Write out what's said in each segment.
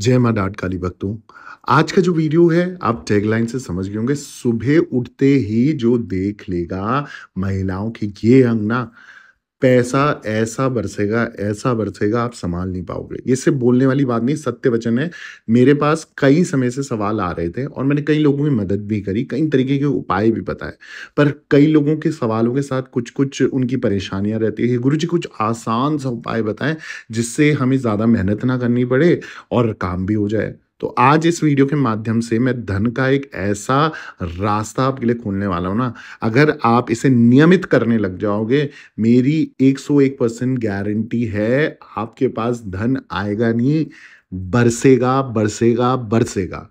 जय माँ डाट काली भक्तों आज का जो वीडियो है आप टैगलाइन से समझ गए होंगे सुबह उठते ही जो देख लेगा महिलाओं के ये अंगना पैसा ऐसा बरसेगा ऐसा बरसेगा आप संभाल नहीं पाओगे ये सिर्फ बोलने वाली बात नहीं सत्य वचन है मेरे पास कई समय से सवाल आ रहे थे और मैंने कई लोगों की मदद भी करी कई तरीके के उपाय भी बताए पर कई लोगों के सवालों के साथ कुछ कुछ उनकी परेशानियाँ रहती है गुरु जी कुछ आसान सा उपाय बताएं जिससे हमें ज़्यादा मेहनत ना करनी पड़े और काम भी हो जाए तो आज इस वीडियो के माध्यम से मैं धन का एक ऐसा रास्ता आपके लिए खोलने वाला हूँ ना अगर आप इसे नियमित करने लग जाओगे मेरी 101 परसेंट गारंटी है आपके पास धन आएगा नहीं बरसेगा बरसेगा बरसेगा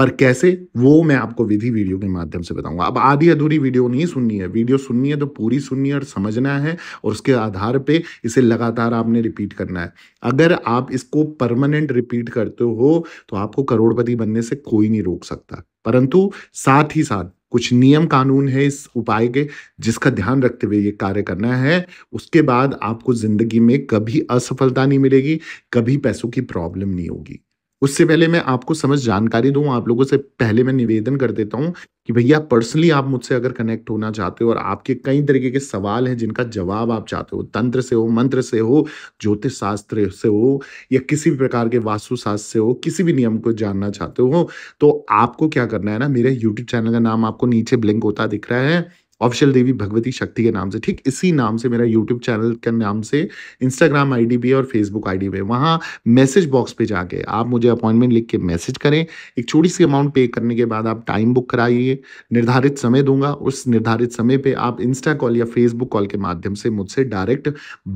पर कैसे वो मैं आपको विधि वीडियो के माध्यम से बताऊंगा अब आधी अधूरी वीडियो नहीं सुननी है वीडियो सुननी है तो पूरी सुननी है और समझना है और उसके आधार पे इसे लगातार आपने रिपीट करना है अगर आप इसको परमानेंट रिपीट करते हो तो आपको करोड़पति बनने से कोई नहीं रोक सकता परंतु साथ ही साथ कुछ नियम कानून है इस उपाय के जिसका ध्यान रखते हुए ये कार्य करना है उसके बाद आपको ज़िंदगी में कभी असफलता नहीं मिलेगी कभी पैसों की प्रॉब्लम नहीं होगी उससे पहले मैं आपको समझ जानकारी दूं आप लोगों से पहले मैं निवेदन कर देता हूं कि भैया पर्सनली आप मुझसे अगर कनेक्ट होना चाहते हो और आपके कई तरीके के सवाल हैं जिनका जवाब आप चाहते हो तंत्र से हो मंत्र से हो ज्योतिष शास्त्र से हो या किसी भी प्रकार के वास्तु शास्त्र से हो किसी भी नियम को जानना चाहते हो तो आपको क्या करना है ना मेरे यूट्यूब चैनल का नाम आपको नीचे ब्लिंक होता दिख रहा है ऑफिशियल देवी भगवती शक्ति के नाम से ठीक इसी नाम से मेरा यूट्यूब चैनल के नाम से इंस्टाग्राम डी भी और फेसबुक डी भी वहाँ मैसेज बॉक्स पे जाके आप मुझे अपॉइंटमेंट लिख के मैसेज करें एक छोटी सी अमाउंट पे करने के बाद आप टाइम बुक कराइए निर्धारित समय दूंगा उस निर्धारित समय पर आप इंस्टा कॉल या फेसबुक कॉल के माध्यम से मुझसे डायरेक्ट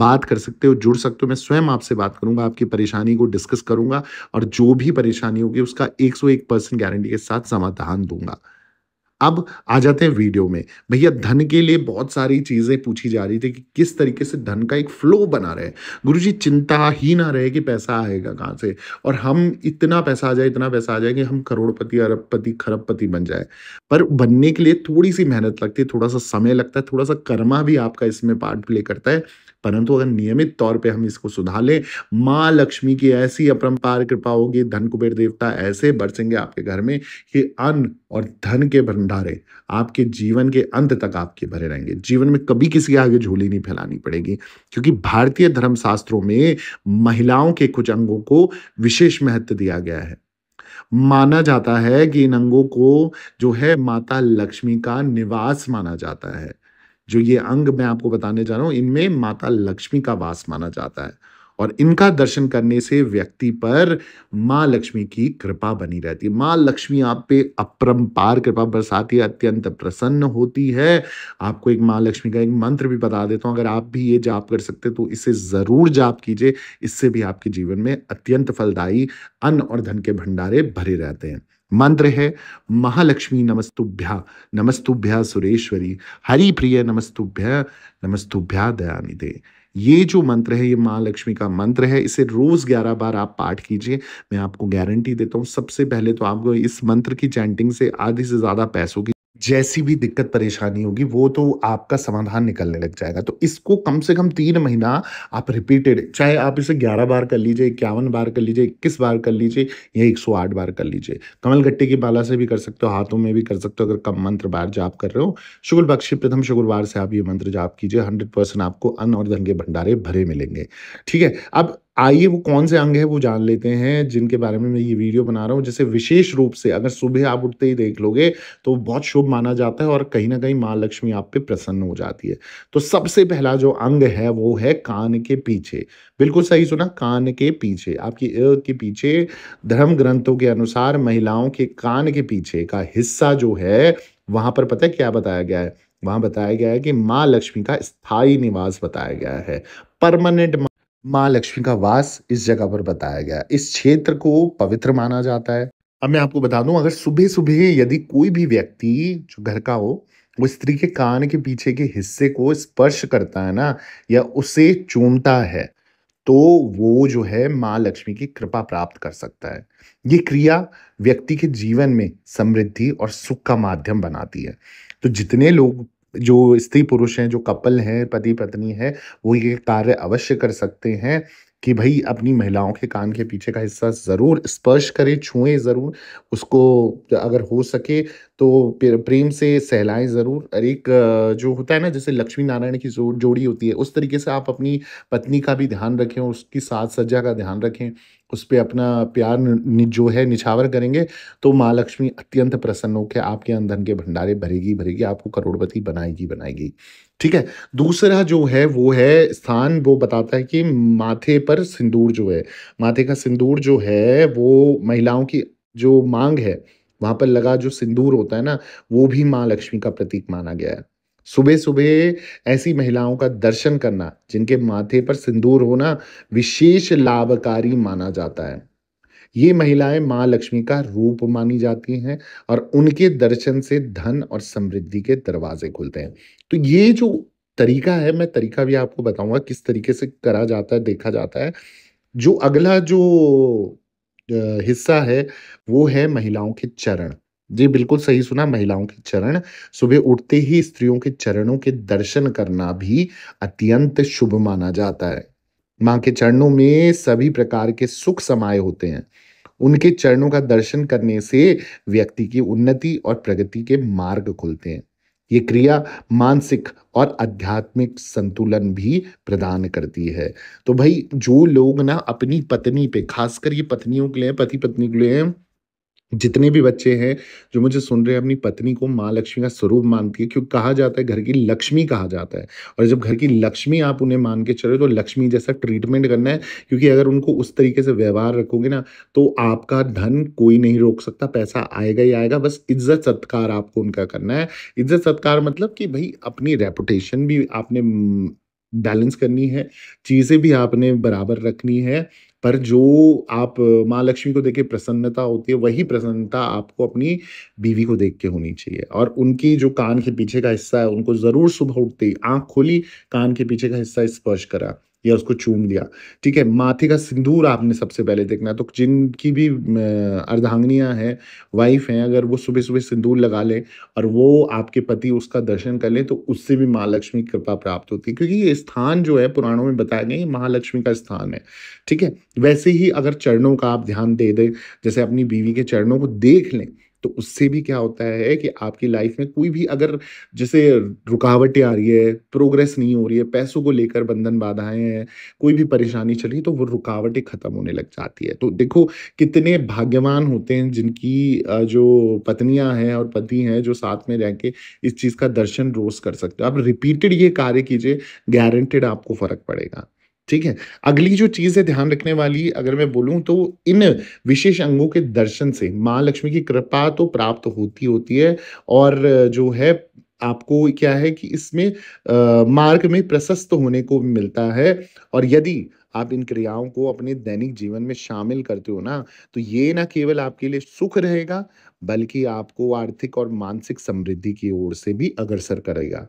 बात कर सकते हो जुड़ सकते हो मैं स्वयं आपसे बात करूंगा आपकी परेशानी को डिस्कस करूंगा और जो भी परेशानी होगी उसका एक परसेंट गारंटी के साथ समाधान दूंगा अब आ जाते हैं वीडियो में भैया धन के लिए बहुत सारी चीज़ें पूछी जा रही थी कि किस तरीके से धन का एक फ्लो बना रहे गुरु जी चिंता ही ना रहे कि पैसा आएगा कहाँ से और हम इतना पैसा आ जाए इतना पैसा आ जाए कि हम करोड़पति अरबपति खरबपति बन जाए पर बनने के लिए थोड़ी सी मेहनत लगती है थोड़ा सा समय लगता है थोड़ा सा कर्मा भी आपका इसमें पार्ट प्ले करता है परंतु अगर नियमित तौर पे हम इसको सुधार लें माँ लक्ष्मी की ऐसी अपरंपार कृपा होगी धन कुबेर देवता ऐसे बरसेंगे आपके घर में कि अन्न और धन के भंडारे आपके जीवन के अंत तक आपके भरे रहेंगे जीवन में कभी किसी आगे झोली नहीं फैलानी पड़ेगी क्योंकि भारतीय धर्मशास्त्रों में महिलाओं के कुछ अंगों को विशेष महत्व दिया गया है माना जाता है कि इन अंगों को जो है माता लक्ष्मी का निवास माना जाता है जो ये अंग मैं आपको बताने जा रहा हूँ इनमें माता लक्ष्मी का वास माना जाता है और इनका दर्शन करने से व्यक्ति पर माँ लक्ष्मी की कृपा बनी रहती है माँ लक्ष्मी आप पे अपरम्पार कृपा बरसाती है अत्यंत प्रसन्न होती है आपको एक माँ लक्ष्मी का एक मंत्र भी बता देता हूँ अगर आप भी ये जाप कर सकते तो इसे ज़रूर जाप कीजिए इससे भी आपके जीवन में अत्यंत फलदायी अन्न और धन के भंडारे भरे रहते हैं मंत्र है महालक्ष्मी नमस्तुभ्या नमस्तुभ्या सुरेश्वरी हरि प्रिय नमस्तुभ्या नमस्तुभ्या दयानिधे ये जो मंत्र है ये माँ लक्ष्मी का मंत्र है इसे रोज ग्यारह बार आप पाठ कीजिए मैं आपको गारंटी देता हूँ सबसे पहले तो आपको इस मंत्र की चैंटिंग से आधे से ज्यादा पैसों की जैसी भी दिक्कत परेशानी होगी वो तो आपका समाधान निकलने लग जाएगा तो इसको कम से कम तीन महीना आप रिपीटेड चाहे आप इसे ग्यारह बार कर लीजिए इक्यावन बार कर लीजिए इक्कीस बार कर लीजिए या एक सौ आठ बार कर लीजिए कमल गट्टे की बाला से भी कर सकते हो हाथों में भी कर सकते हो अगर कम मंत्र बार जाप कर रहे हो शुक्ल बख्शी प्रथम शुक्रवार से आप ये मंत्र जाप कीजिए हंड्रेड परसेंट आपको अन्न और धन के भंडारे भरे मिलेंगे ठीक है अब आइए वो कौन से अंग है वो जान लेते हैं जिनके बारे में मैं ये वीडियो बना रहा हूँ जैसे विशेष रूप से अगर सुबह आप उठते ही देख लोगे तो बहुत शुभ माना जाता है और कहीं ना कहीं माँ लक्ष्मी आप पे प्रसन्न हो जाती है तो सबसे पहला जो अंग है वो है कान के पीछे बिल्कुल सही सुना कान के पीछे आपकी इर्द के पीछे धर्म ग्रंथों के अनुसार महिलाओं के कान के पीछे का हिस्सा जो है वहां पर पता है क्या बताया गया है वहां बताया गया है कि माँ लक्ष्मी का स्थायी निवास बताया गया है परमानेंट माँ लक्ष्मी का वास इस जगह पर बताया गया इस क्षेत्र को पवित्र माना जाता है अब मैं आपको बता दूं अगर सुबह सुबह यदि कोई भी व्यक्ति जो घर का हो वो स्त्री के कान के पीछे के हिस्से को स्पर्श करता है ना या उसे चूमता है तो वो जो है माँ लक्ष्मी की कृपा प्राप्त कर सकता है ये क्रिया व्यक्ति के जीवन में समृद्धि और सुख का माध्यम बनाती है तो जितने लोग जो स्त्री पुरुष हैं जो कपल हैं पति पत्नी है वो ये कार्य अवश्य कर सकते हैं कि भाई अपनी महिलाओं के कान के पीछे का हिस्सा ज़रूर स्पर्श करें छुएं ज़रूर उसको अगर हो सके तो प्रेम से सहलाएं ज़रूर और एक जो होता है ना जैसे लक्ष्मी नारायण की जोड़ी होती है उस तरीके से आप अपनी पत्नी का भी ध्यान रखें उसकी साज सज्जा का ध्यान रखें उस पर अपना प्यार जो है निछावर करेंगे तो माँ लक्ष्मी अत्यंत प्रसन्न होकर आपके अंधन के भंडारे भरेगी भरेगी आपको करोड़पति बनाएगी बनाएगी ठीक है दूसरा जो है वो है स्थान वो बताता है कि माथे पर सिंदूर जो है माथे का सिंदूर जो है वो महिलाओं की जो मांग है वहाँ पर लगा जो सिंदूर होता है ना वो भी माँ लक्ष्मी का प्रतीक माना गया है सुबह सुबह ऐसी महिलाओं का दर्शन करना जिनके माथे पर सिंदूर होना विशेष लाभकारी माना जाता है ये महिलाएं माँ लक्ष्मी का रूप मानी जाती हैं और उनके दर्शन से धन और समृद्धि के दरवाजे खुलते हैं तो ये जो तरीका है मैं तरीका भी आपको बताऊंगा किस तरीके से करा जाता है देखा जाता है जो अगला जो हिस्सा है वो है महिलाओं के चरण जी बिल्कुल सही सुना महिलाओं के चरण सुबह उठते ही स्त्रियों के चरणों के दर्शन करना भी अत्यंत शुभ माना जाता है माँ के चरणों में सभी प्रकार के सुख समाये होते हैं उनके चरणों का दर्शन करने से व्यक्ति की उन्नति और प्रगति के मार्ग खुलते हैं ये क्रिया मानसिक और आध्यात्मिक संतुलन भी प्रदान करती है तो भाई जो लोग ना अपनी पत्नी पे खासकर ये पत्नियों के लिए पति पत्नी के लिए जितने भी बच्चे हैं जो मुझे सुन रहे हैं अपनी पत्नी को माँ लक्ष्मी का स्वरूप मानती है क्योंकि कहा जाता है घर की लक्ष्मी कहा जाता है और जब घर की लक्ष्मी आप उन्हें मान के चलो तो लक्ष्मी जैसा ट्रीटमेंट करना है क्योंकि अगर उनको उस तरीके से व्यवहार रखोगे ना तो आपका धन कोई नहीं रोक सकता पैसा आएगा ही आएगा बस इज्जत सत्कार आपको उनका करना है इज्जत सत्कार मतलब कि भाई अपनी रेपुटेशन भी आपने बैलेंस हम्म, करनी है चीज़ें भी आपने बराबर रखनी है पर जो आप माँ लक्ष्मी को देख के प्रसन्नता होती है वही प्रसन्नता आपको अपनी बीवी को देख के होनी चाहिए और उनकी जो कान के पीछे का हिस्सा है उनको ज़रूर सुबह उठते ही आंख खोली कान के पीछे का हिस्सा स्पर्श करा या उसको चूम लिया ठीक है माथे का सिंदूर आपने सबसे पहले देखना है तो जिनकी भी अर्धांगनियाँ हैं वाइफ हैं अगर वो सुबह सुबह सिंदूर लगा लें और वो आपके पति उसका दर्शन कर लें तो उससे भी महालक्ष्मी की कृपा प्राप्त होती है क्योंकि ये स्थान जो है पुराणों में बताया गया ये महालक्ष्मी का स्थान है ठीक है वैसे ही अगर चरणों का आप ध्यान दे दें जैसे अपनी बीवी के चरणों को देख लें तो उससे भी क्या होता है कि आपकी लाइफ में कोई भी अगर जैसे रुकावटें आ रही है प्रोग्रेस नहीं हो रही है पैसों को लेकर बंधन बाधाएं हैं कोई भी परेशानी चल रही है तो वो रुकावटें ख़त्म होने लग जाती है तो देखो कितने भाग्यवान होते हैं जिनकी जो पत्नियां हैं और पति हैं जो साथ में रह के इस चीज़ का दर्शन रोज कर सकते हो आप रिपीटेड ये कार्य कीजिए गारंटेड आपको फ़र्क पड़ेगा ठीक है अगली जो चीज है ध्यान रखने वाली अगर मैं बोलूं तो इन विशेष अंगों के दर्शन से माँ लक्ष्मी की कृपा तो प्राप्त होती होती है और जो है आपको क्या है कि इसमें आ, मार्ग में प्रशस्त होने को मिलता है और यदि आप इन क्रियाओं को अपने दैनिक जीवन में शामिल करते हो ना तो ये ना केवल आपके लिए सुख रहेगा बल्कि आपको आर्थिक और मानसिक समृद्धि की ओर से भी अग्रसर करेगा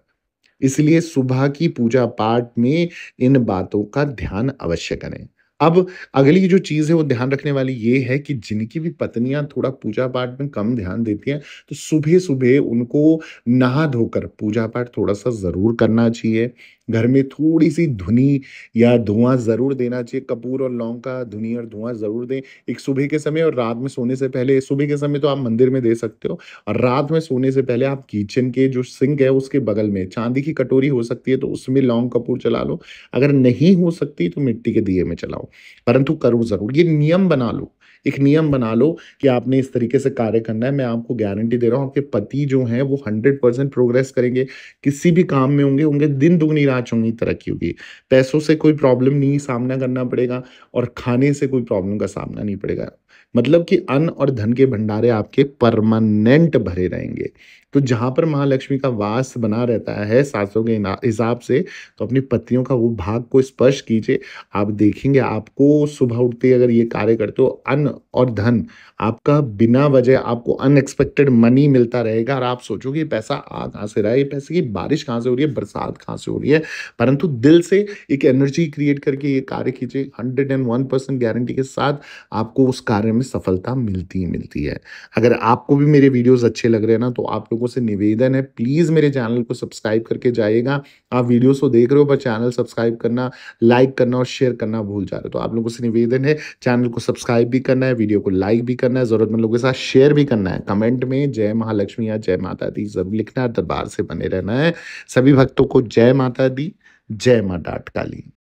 इसलिए सुबह की पूजा पाठ में इन बातों का ध्यान अवश्य करें अब अगली जो चीज़ है वो ध्यान रखने वाली ये है कि जिनकी भी पत्नियां थोड़ा पूजा पाठ में कम ध्यान देती हैं तो सुबह सुबह उनको नहा धोकर पूजा पाठ थोड़ा सा ज़रूर करना चाहिए घर में थोड़ी सी धुनी या धुआं ज़रूर देना चाहिए कपूर और लौंग का धुनी और धुआं ज़रूर दें एक सुबह के समय और रात में सोने से पहले सुबह के समय तो आप मंदिर में दे सकते हो और रात में सोने से पहले आप किचन के जो सिंक है उसके बगल में चांदी की कटोरी हो सकती है तो उसमें लौंग कपूर चला लो अगर नहीं हो सकती तो मिट्टी के दिए में चलाओ परंतु करो ज़रूर ये नियम बना लो एक नियम बना लो कि आपने इस तरीके से कार्य करना है मैं आपको गारंटी दे रहा हूँ आपके पति जो हैं वो हंड्रेड परसेंट प्रोग्रेस करेंगे किसी भी काम में होंगे होंगे दिन दुगनी रात होंगी तरक्की होगी पैसों से कोई प्रॉब्लम नहीं सामना करना पड़ेगा और खाने से कोई प्रॉब्लम का सामना नहीं पड़ेगा मतलब कि अन्न और धन के भंडारे आपके परमानेंट भरे रहेंगे तो जहाँ पर महालक्ष्मी का वास बना रहता है सासों के हिसाब से तो अपनी पत्तियों का वो भाग को स्पर्श कीजिए आप देखेंगे आपको सुबह उठते अगर ये कार्य करते हो अन्न और धन आपका बिना वजह आपको अनएक्सपेक्टेड मनी मिलता रहेगा और आप सोचोगे पैसा आ कहाँ से रहा है ये पैसे की बारिश कहाँ से हो रही है बरसात कहाँ से हो रही है परंतु दिल से एक एनर्जी क्रिएट करके ये कार्य कीजिए hundred and one percent guarantee के साथ आपको उस कार्य में सफलता मिलती ही मिलती है अगर आपको भी मेरे वीडियोज़ अच्छे लग रहे हैं ना तो आप लोगों लोगों से निवेदन है प्लीज़ मेरे चैनल को सब्सक्राइब करके जाइएगा आप वीडियोस को तो देख रहे हो पर चैनल सब्सक्राइब करना लाइक करना और शेयर करना भूल जा रहे हो तो आप लोगों से निवेदन है चैनल को सब्सक्राइब भी करना है वीडियो को लाइक भी करना है ज़रूरतमंद लोगों के साथ शेयर भी करना है कमेंट में जय महालक्ष्मी या जय माता दी जरूर लिखना है दरबार से बने रहना है सभी भक्तों को जय माता दी जय माँ डाट काली